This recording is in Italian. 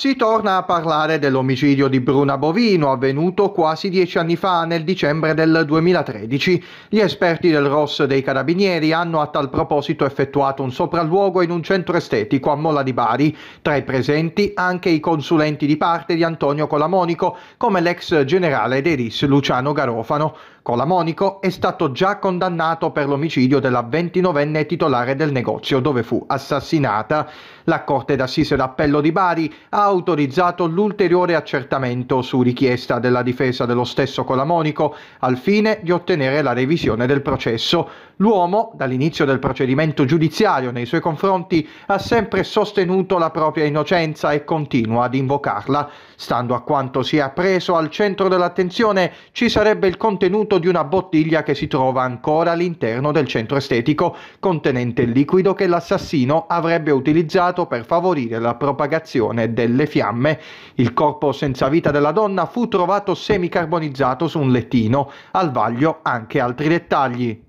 Si torna a parlare dell'omicidio di Bruna Bovino avvenuto quasi dieci anni fa nel dicembre del 2013. Gli esperti del ROS dei Carabinieri hanno a tal proposito effettuato un sopralluogo in un centro estetico a Mola di Bari, tra i presenti anche i consulenti di parte di Antonio Colamonico come l'ex generale dei RIS Luciano Garofano. Colamonico è stato già condannato per l'omicidio della ventinovenne titolare del negozio dove fu assassinata. La Corte d'Assise d'Appello di Bari ha autorizzato l'ulteriore accertamento su richiesta della difesa dello stesso Colamonico al fine di ottenere la revisione del processo. L'uomo, dall'inizio del procedimento giudiziario nei suoi confronti, ha sempre sostenuto la propria innocenza e continua ad invocarla. Stando a quanto si è appreso, al centro dell'attenzione ci sarebbe il contenuto di una bottiglia che si trova ancora all'interno del centro estetico, contenente il liquido che l'assassino avrebbe utilizzato per favorire la propagazione delle fiamme. Il corpo senza vita della donna fu trovato semicarbonizzato su un lettino, al vaglio anche altri dettagli.